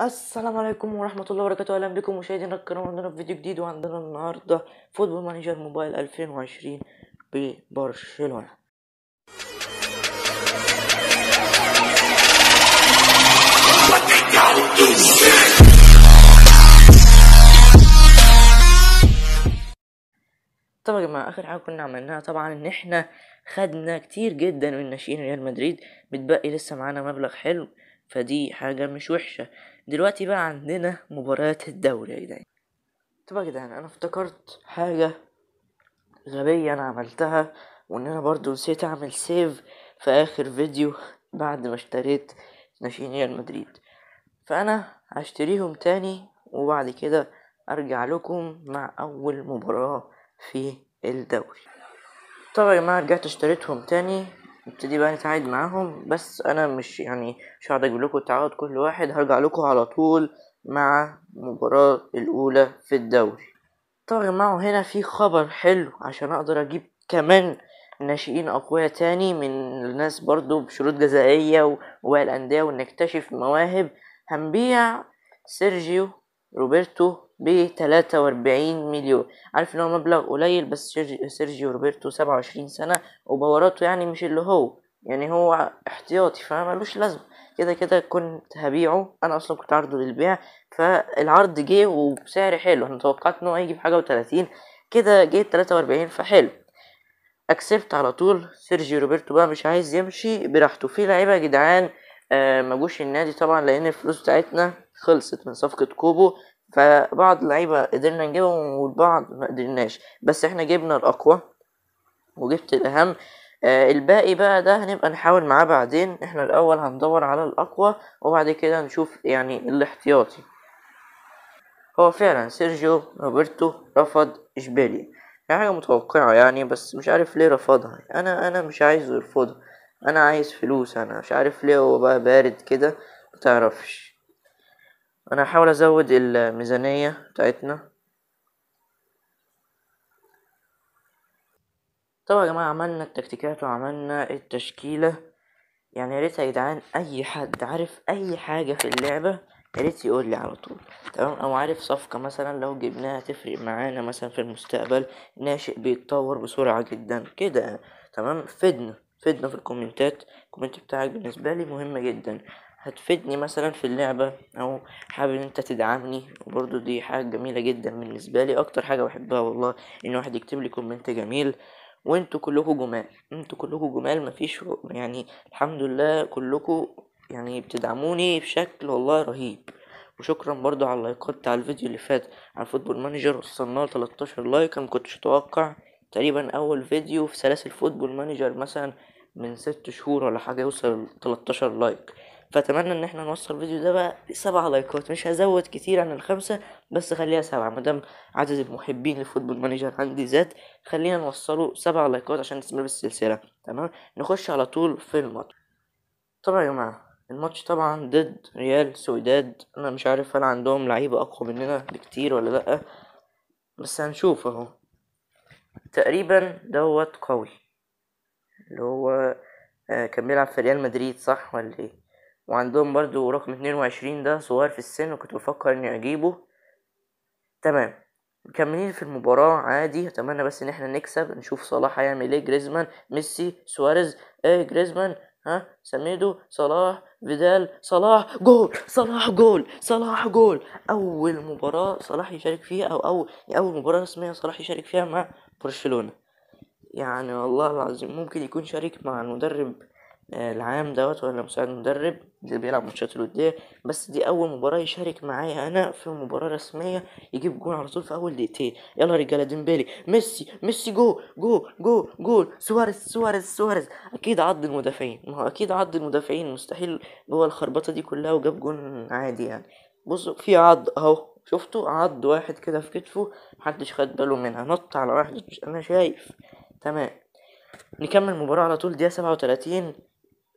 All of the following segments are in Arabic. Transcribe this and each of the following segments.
السلام عليكم ورحمة الله وبركاته أهلا بكم مشاهدينا الكرام عندنا في فيديو جديد وعندنا النهاردة فوتبول مانجر موبايل 2020 ببرشلونة طبعا يا جماعه اخر حاجه كنا عملناها طبعا ان احنا خدنا كتير جدا من ناشئين ريال مدريد متبقي لسه معانا مبلغ حلو فدي حاجة مش وحشة دلوقتي بقى عندنا مباريات الدوري يا جدعان طب يا جدعان انا افتكرت حاجة غبية انا عملتها وان انا برضو نسيت اعمل سيف في اخر فيديو بعد ما اشتريت ناشئين ريال مدريد فانا هشتريهم تاني وبعد كده ارجع لكم مع اول مباراة في الدوري طبعا يا جماعة رجعت اشتريتهم تاني نبتدي بقى نتعايد معاهم بس انا مش يعني مش هقعد اجيب لكم التعاقد كل واحد هرجع لكم على طول مع المباراة الاولى في الدوري طبعا يا جماعه هنا في خبر حلو عشان اقدر اجيب كمان ناشئين اقوياء تاني من الناس برضو بشروط جزائية والاندية ونكتشف مواهب هنبيع سيرجيو روبرتو ب وأربعين مليون عارف إن هو مبلغ قليل بس سيرجيو روبرتو سبعة وعشرين سنة وبواراته يعني مش اللي هو يعني هو احتياطي فمالوش لازمة كده كده كنت هبيعه أنا أصلا كنت عارضه للبيع فالعرض جه وبسعر حلو أنا توقعت إن هو هيجي بحاجة وتلاتين كده جه تلاتة وأربعين فحلو اكسبت على طول سيرجي روبرتو بقى مش عايز يمشي براحته في لعيبه جدعان آه ما جوش النادي طبعا لان الفلوس بتاعتنا خلصت من صفقه كوبو فبعض اللعيبة قدرنا نجيبهم والبعض ما قدرناش بس احنا جبنا الأقوى وجبت الأهم آه الباقي بقى ده هنبقى نحاول معاه بعدين احنا الأول هندور على الأقوى وبعد كده نشوف يعني الاحتياطي هو فعلا سيرجيو روبرتو رفض يعني حاجة متوقعة يعني بس مش عارف ليه رفضها أنا أنا مش عايزه يرفضها أنا عايز فلوس أنا مش عارف ليه هو بقى بارد كده متعرفش انا هحاول ازود الميزانية بتاعتنا طبعا يا جماعة عملنا التكتيكات وعملنا التشكيلة يعني يا ريت يا جدعان اي حد عارف اي حاجة في اللعبة يا ريت يقول لي على طول تمام او عارف صفقة مثلا لو جبناها تفرق معانا مثلا في المستقبل ناشئ بيتطور بسرعة جدا كده تمام فدنا فدنا في الكومنتات الكومنت بتاعك بالنسبة لي مهمة جدا هتفيدني مثلا في اللعبة او حابب ان انت تدعمني وبرضو دي حاجة جميلة جدا بالنسبة لي اكتر حاجة بحبها والله ان واحد يكتب لي كومنت جميل وانتوا كلكم جمال انتوا كلكم جمال مفيش يعني الحمد لله كلكم يعني بتدعموني بشكل والله رهيب وشكرا برضو على اللايكات بتاع الفيديو اللي فات على فوتبول مانجر وصلنا ل 13 لايك انا مكنتش اتوقع تقريبا اول فيديو في سلاسل فوتبول مانجر مثلا من ست شهور ولا حاجه يوصل 13 لايك فاتمنى ان احنا نوصل الفيديو ده بقى لسبع لايكات مش هزود كتير عن الخمسة بس خليها سبعة مدام عدد المحبين لفوتبول مانجر عندي زاد خلينا نوصله سبع لايكات عشان نستمر بالسلسلة تمام نخش على طول في الماتش طبعا يا جماعة الماتش طبعا ضد ريال سويداد انا مش عارف هل عندهم لعيبة اقوى مننا بكتير ولا لأ بس هنشوف اهو تقريبا دوت قوي اللي هو آه، كان بيلعب في ريال مدريد صح ولا ايه وعندهم برضو رقم اتنين وعشرين ده صغير في السن وكنت بفكر اني اجيبه تمام مكملين في المباراة عادي اتمنى بس ان احنا نكسب نشوف صلاح هيعمل ايه جريزمان ميسي سواريز ايه جريزمان ها سميدو صلاح فيدال صلاح جول صلاح جول صلاح جول اول مباراة صلاح يشارك فيها او اول اول مباراة رسمية صلاح يشارك فيها مع برشلونة يعني والله العظيم ممكن يكون شارك مع المدرب العام دوت ولا مساعد مدرب اللي بيلعب ماتشات الودية بس دي اول مباراة يشارك معايا انا في مباراة رسمية يجيب جول على طول في اول دقيقتين يلا رجالة ديمبلي ميسي ميسي جو جو جو جول سواريز سواريز سواريز اكيد عض المدافعين ما هو اكيد عض المدافعين مستحيل جوه الخربطة دي كلها وجاب جول عادي يعني بصوا في عض اهو شفتوا عض واحد كده في كتفه محدش خد باله منها نط على واحد مش انا شايف تمام نكمل مباراة على طول دقيقة سبعة وتلاتين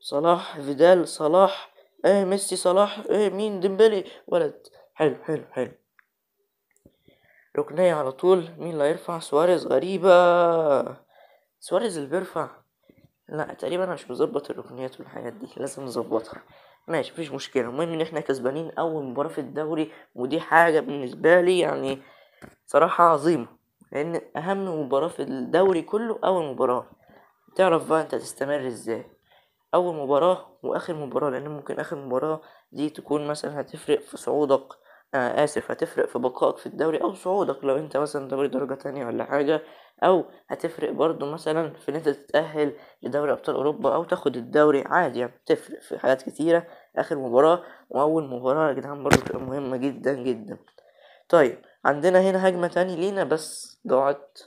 صلاح فيدال صلاح ايه ميسي صلاح ايه مين ديمبلي ولد حلو حلو حلو ركنية على طول مين اللي هيرفع سواريز غريبة سواريز اللي بيرفع لا تقريبا انا مش مظبط الركنيات والحاجات دي لازم نظبطها ماشي مفيش مشكله المهم ان احنا كسبانين اول مباراه في الدوري ودي حاجه بالنسبه لي يعني صراحه عظيمه لان اهم مباراه في الدوري كله اول مباراه تعرف بقى انت تستمر ازاي أول مباراة وآخر مباراة لأن ممكن آخر مباراة دي تكون مثلا هتفرق في صعودك آه آسف هتفرق في بقائك في الدوري أو صعودك لو أنت مثلا دوري درجة تانية ولا حاجة أو هتفرق برضو مثلا في إن أنت تتأهل لدوري أبطال أوروبا أو تاخد الدوري عادي يعني تفرق في حاجات كتيرة آخر مباراة وأول مباراة يا جدعان برضو تبقى مهمة جدا جدا طيب عندنا هنا هجمة تاني لينا بس ضاعت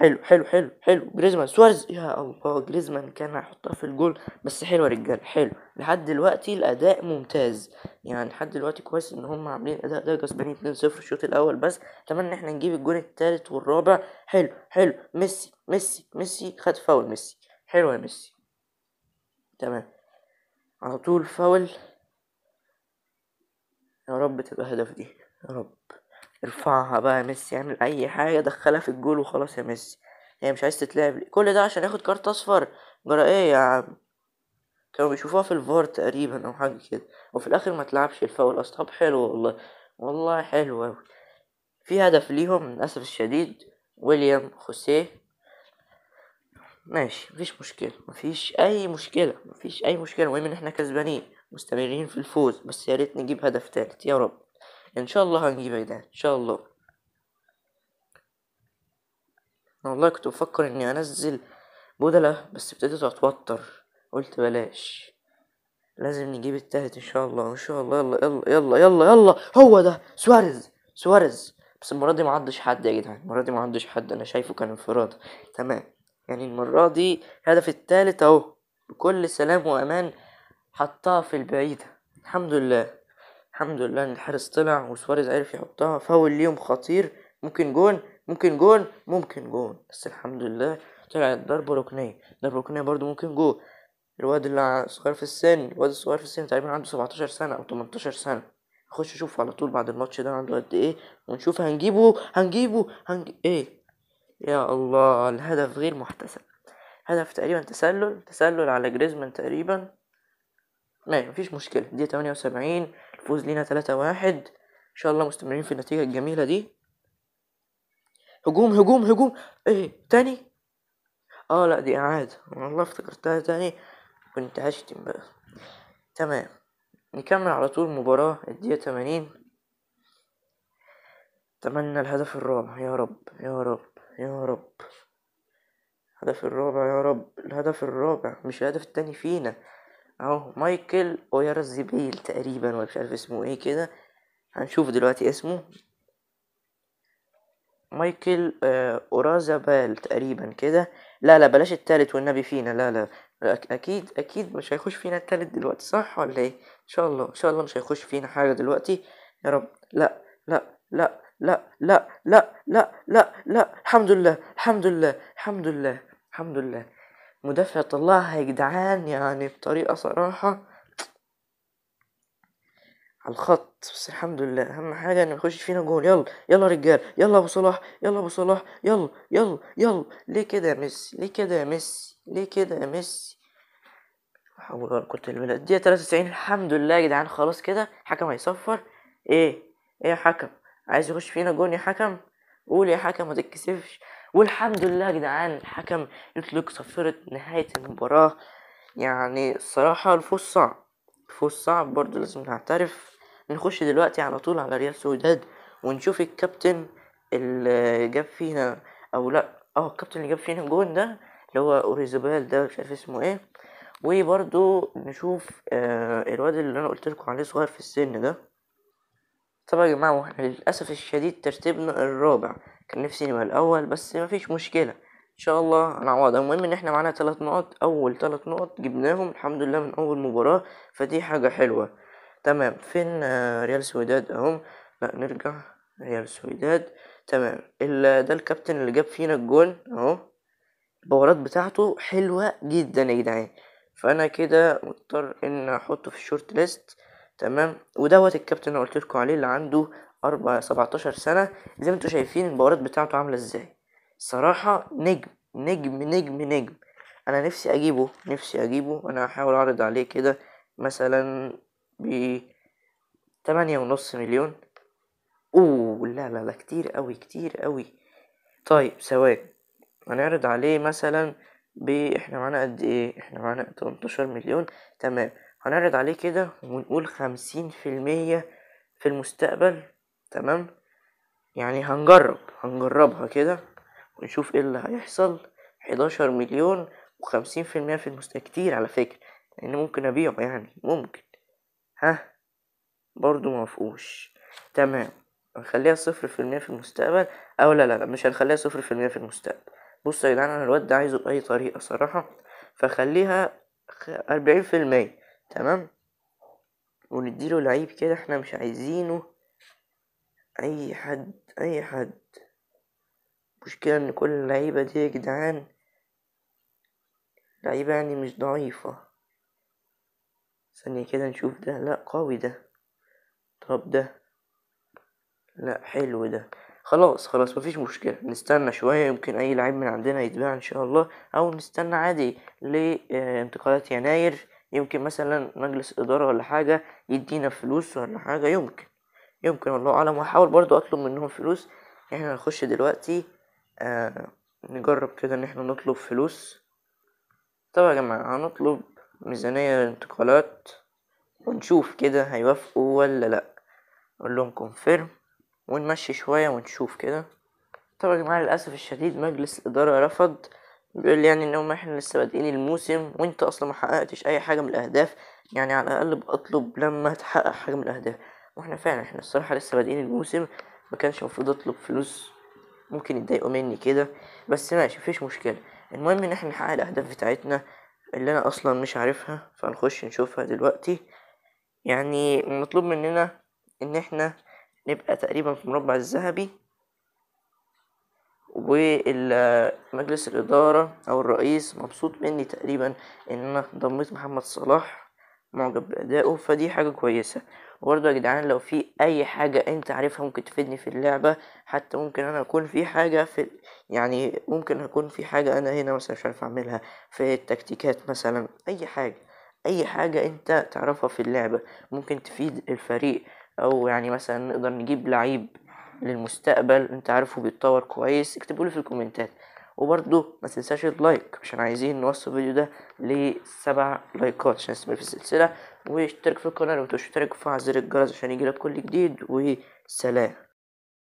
حلو حلو حلو حلو جريزمان سوارز يا الله جريزمان كان هيحطها في الجول بس حلو يا رجاله حلو لحد دلوقتي الاداء ممتاز يعني لحد دلوقتي كويس ان هم عاملين اداء ده كسبانين 2 0 الشوط الاول بس اتمنى ان احنا نجيب الجول الثالث والرابع حلو حلو ميسي ميسي ميسي خد فاول ميسي حلو يا ميسي تمام على طول فاول يا رب تبقى هدف دي يا رب ارفعها بقى يا ميسي اعمل اي حاجه دخلها في الجول وخلاص يا ميسي هي يعني مش عايز تتلعب كل ده عشان ياخد كارت اصفر ايه يا عم كانوا بيشوفوها في الفار تقريبا او حاجه كده وفي الاخر ما تلعبش الفاول اصلا طب حلو والله والله حلو اوي في هدف ليهم للاسف الشديد ويليام خوسيه ماشي مفيش مشكله مفيش اي مشكله مفيش اي مشكله المهم ان احنا كسبانين مستمرين في الفوز بس يا ريت نجيب هدف تالت يا رب ان شاء الله هنجيب عيدان ان شاء الله انا والله كنت بفكر اني انزل بودلة بس ابتديت اتوتر قلت بلاش لازم نجيب التالت ان شاء الله ان شاء الله يلا يلا يلا يلا يلا هو ده سواريز سواريز بس المرة دي معدش حد يا جدعان المرة دي معدش حد انا شايفه كان انفراد تمام يعني المرة دي هدف التالت اهو بكل سلام وامان حطها في البعيدة الحمد لله الحمد لله ان الحارس طلع وسواريز عرف يحطها فاول ليهم خطير ممكن جون ممكن جون ممكن جون بس الحمد لله طلعت ضربة ركنية ضربة ركنية برضو ممكن جون الواد اللي صغير في السن الواد الصغير في السن تقريبا عنده 17 سنة أو 18 سنة نخش نشوف على طول بعد الماتش ده عنده قد إيه ونشوف هنجيبه هنجيبه هنج... إيه يا الله الهدف غير محتسب هدف تقريبا تسلل تسلل على جريزمان تقريبا ما مفيش مشكلة دي تمانية وسبعين الفوز لينا تلاتة واحد إن شاء الله مستمرين في النتيجة الجميلة دي هجوم هجوم هجوم إيه تاني آه لأ دي إعادة والله افتكرتها تاني كنت هشتم بقى تمام نكمل على طول مباراة الدقيقة تمانين أتمنى الهدف الرابع يا رب يا رب يا رب الهدف الرابع يا رب الهدف الرابع مش الهدف التاني فينا اهو مايكل اويرزبيل تقريبا ولا مش عارف اسمه ايه كده هنشوف دلوقتي اسمه مايكل اورازابيل تقريبا كده لا لا بلاش التالت والنبي فينا لا لا اكيد اكيد مش هيخش فينا التالت دلوقتي صح ولا ايه ان شاء الله ان شاء الله مش هيخش فينا حاجه دلوقتي يا رب لا لا لا لا لا لا لا لا لا الحمد لله الحمد لله الحمد لله الحمد لله مدافع طلعها يا جدعان يعني بطريقة صراحة على الخط بس الحمد لله اهم حاجه ان يخش فينا جول يلا يلا رجال يلا ابو صلاح يلا ابو صلاح يلا يلا يلا ليه كده يا ميسي ليه كده يا ميسي ليه كده يا ميسي حول ولا قوه الا بالله الدقيقه 93 الحمد لله يا جدعان خلاص كده حكم هيصفر ايه ايه يا حكم عايز يخش فينا جون يا حكم قول يا حكم ما تتكسفش والحمد لله يا جدعان الحكم يطلق صفيرة نهاية المباراة يعني الصراحة الفوز صعب الفوز صعب برضه لازم نعترف نخش دلوقتي على طول على ريال سوداد ونشوف الكابتن اللي جاب فينا او لا اه الكابتن اللي جاب فينا الجون ده اللي هو اوريزابيل ده مش عارف اسمه ايه وبرضه نشوف آه الواد اللي انا قلت لكم عليه صغير في السن ده طبعا يا جماعة واحنا للأسف الشديد ترتيبنا الرابع كان نفسي نبقى الأول بس مفيش مشكلة إن شاء الله هنعوضها المهم إن احنا معانا تلات نقط أول تلات نقط جبناهم الحمد لله من أول مباراة فدي حاجة حلوة تمام فين ريال سويداد أهم لا نرجع ريال سويداد تمام ده الكابتن اللي جاب فينا الجون أهو البورات بتاعته حلوة جدا يا جدعان فأنا كده مضطر إن أحطه في الشورت ليست تمام ودوت الكابتن اللي قلت لكم عليه اللي عنده أربعة سبعتاشر سنة زي ما انتوا شايفين المباريات بتاعته عاملة ازاي صراحة نجم نجم نجم نجم انا نفسي اجيبه نفسي اجيبه انا هحاول اعرض عليه كده مثلا ب تمانية ونص مليون اوه لا لا لا كتير اوي كتير اوي طيب ثواني هنعرض عليه مثلا ب احنا معانا قد ايه احنا معانا تمنتاشر مليون تمام هنعرض عليه كده ونقول خمسين في المية في المستقبل تمام يعني هنجرب هنجربها كده ونشوف ايه اللي هيحصل حداشر مليون وخمسين في المية في المستقبل كتير على فكرة لأن ممكن أبيعه يعني ممكن ها برضو مفقوش تمام هنخليها صفر في المية في المستقبل أو لا لا لا مش هنخليها صفر في المية في المستقبل بصوا يا جدعان أنا الواد ده عايزه بأي طريقة صراحة فخليها أربعين في المية تمام ونديله لعيب كده احنا مش عايزينه اي حد اي حد مشكلة ان كل اللعيبة دي يا جدعان لعيبة يعني مش ضعيفة ثانية كده نشوف ده لا قوي ده طب ده لا حلو ده خلاص خلاص مفيش مشكلة نستنى شوية يمكن أي لعيب من عندنا يتباع إن شاء الله أو نستنى عادي لانتقالات يناير يمكن مثلا مجلس إدارة ولا حاجة يدينا فلوس ولا حاجة يمكن يمكن والله أعلم وأحاول برضو أطلب منهم فلوس إحنا هنخش دلوقتي آه نجرب كده إن إحنا نطلب فلوس طب يا جماعة هنطلب ميزانية للانتقالات ونشوف كده هيوافقوا ولا لأ نقول لهم كونفيرم ونمشي شوية ونشوف كده طبعا يا جماعة للأسف الشديد مجلس الإدارة رفض بيقول لي يعني ان هم احنا لسه بادئين الموسم وانت اصلا ما حققتش اي حاجه من الاهداف يعني على الاقل بطلب لما تحقق حاجه من الاهداف واحنا فعلا احنا الصراحه لسه بادئين الموسم ما كانش المفروض اطلب فلوس ممكن يتضايقوا مني كده بس ماشي مفيش مشكله المهم ان احنا نحقق الاهداف بتاعتنا اللي انا اصلا مش عارفها فنخش نشوفها دلوقتي يعني مطلوب مننا ان احنا نبقى تقريبا في المربع الذهبي ومجلس الإدارة أو الرئيس مبسوط مني تقريبا إن أنا ضميت محمد صلاح معجب بأدائه فدي حاجة كويسة وبرضه يا جدعان لو في أي حاجة أنت عارفها ممكن تفيدني في اللعبة حتى ممكن أنا أكون في حاجة في يعني ممكن أكون في حاجة أنا هنا مثلا مش عارف أعملها في التكتيكات مثلا أي حاجة أي حاجة أنت تعرفها في اللعبة ممكن تفيد الفريق أو يعني مثلا نقدر نجيب لعيب للمستقبل انت عارفه بيتطور كويس اكتبوا لي في الكومنتات وبرضه ما تنساش اللايك عشان عايزين نوصل الفيديو ده لسبع لايكات عشان نستمر في السلسله واشترك في القناه لو مش مشترك وفعل زر الجرس عشان يجيلك كل جديد وسلام